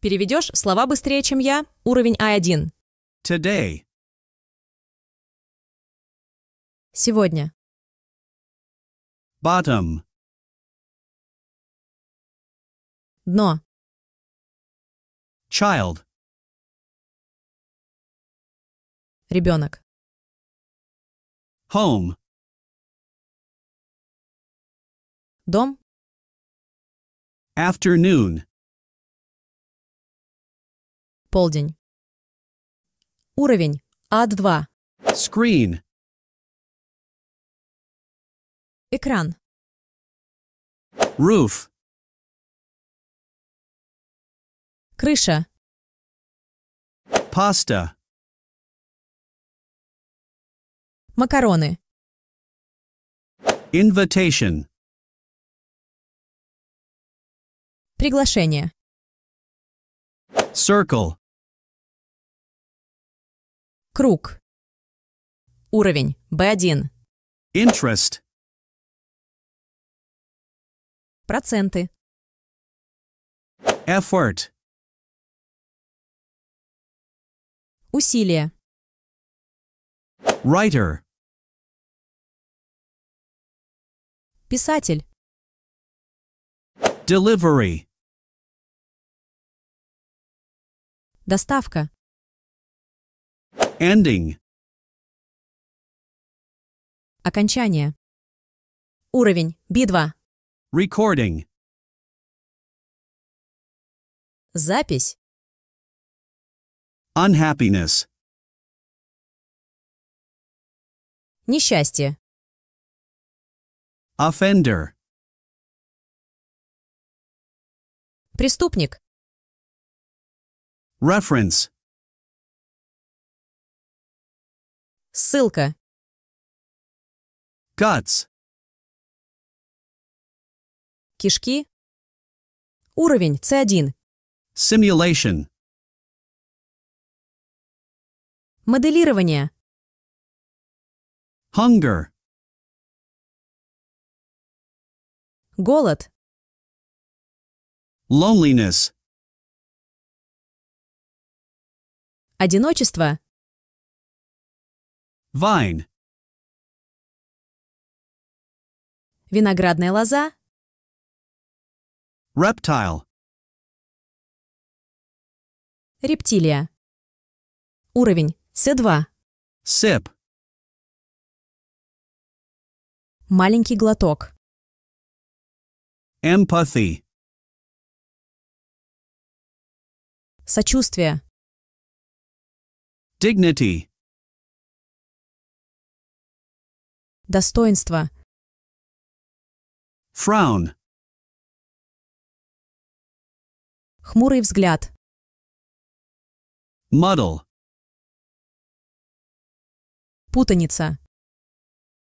Переведешь слова быстрее, чем я. Уровень А1. Today. Сегодня. Bottom. Дно. Child. Ребенок. Home. Дом. Afternoon полдень. Уровень А2. Screen. Экран. Roof. Крыша. Pasta. Макароны. Invitation. Приглашение. Circle. Круг. Уровень B1. Interest. Проценты. Effort. Усилие. Writer. Писатель. Delivery. Доставка. Ending. Окончание. Уровень B2. Recording. Запись. Unhappiness. Несчастье. Offender. Преступник. Reference. Ссылка. Guts. Кишки. Уровень C1. Simulation. Моделирование. Hunger. Голод. Loneliness. Одиночество. Vine. Виноградная лоза. Reptile. Рептилия. Уровень c 2 Сип. Маленький глоток. Empathy. Сочувствие. Dignity. Достоинство. Frown. Хмурый взгляд. Muddle. Путаница.